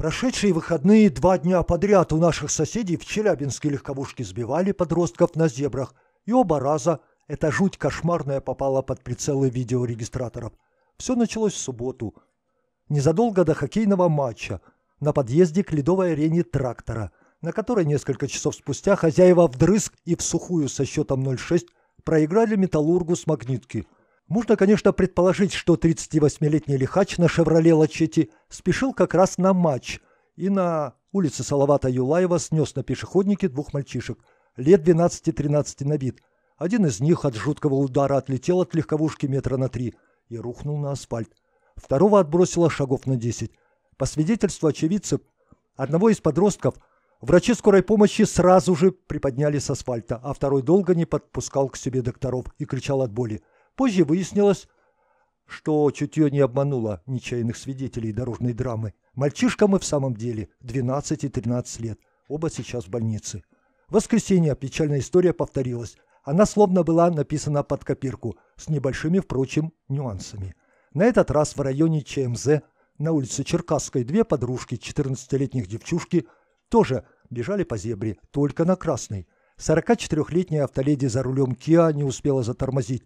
Прошедшие выходные два дня подряд у наших соседей в Челябинске легковушки сбивали подростков на зебрах, и оба раза эта жуть кошмарная попала под прицелы видеорегистраторов. Все началось в субботу. Незадолго до хоккейного матча на подъезде к ледовой арене трактора, на которой несколько часов спустя хозяева вдрызг и в сухую со счетом 0-6 проиграли металлургу с магнитки – можно, конечно, предположить, что 38-летний лихач на «Шевроле Лачети» спешил как раз на матч и на улице Салавата Юлаева снес на пешеходнике двух мальчишек, лет 12-13 на вид. Один из них от жуткого удара отлетел от легковушки метра на три и рухнул на асфальт. Второго отбросило шагов на 10. По свидетельству очевидцев, одного из подростков врачи скорой помощи сразу же приподняли с асфальта, а второй долго не подпускал к себе докторов и кричал от боли – Позже выяснилось, что чутье не обмануло нечаянных свидетелей дорожной драмы. Мальчишкам и в самом деле 12 и 13 лет. Оба сейчас в больнице. В воскресенье печальная история повторилась. Она словно была написана под копирку, с небольшими, впрочем, нюансами. На этот раз в районе ЧМЗ, на улице Черкасской, две подружки, 14-летних девчушки, тоже бежали по зебре, только на красной. 44-летняя автоледи за рулем Киа не успела затормозить.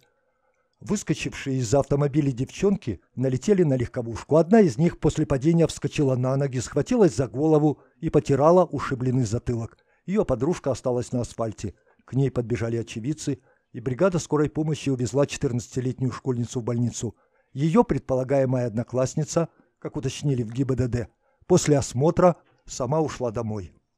Выскочившие из автомобиля девчонки налетели на легковушку. Одна из них после падения вскочила на ноги, схватилась за голову и потирала ушибленный затылок. Ее подружка осталась на асфальте. К ней подбежали очевидцы, и бригада скорой помощи увезла 14-летнюю школьницу в больницу. Ее предполагаемая одноклассница, как уточнили в ГИБДД, после осмотра сама ушла домой.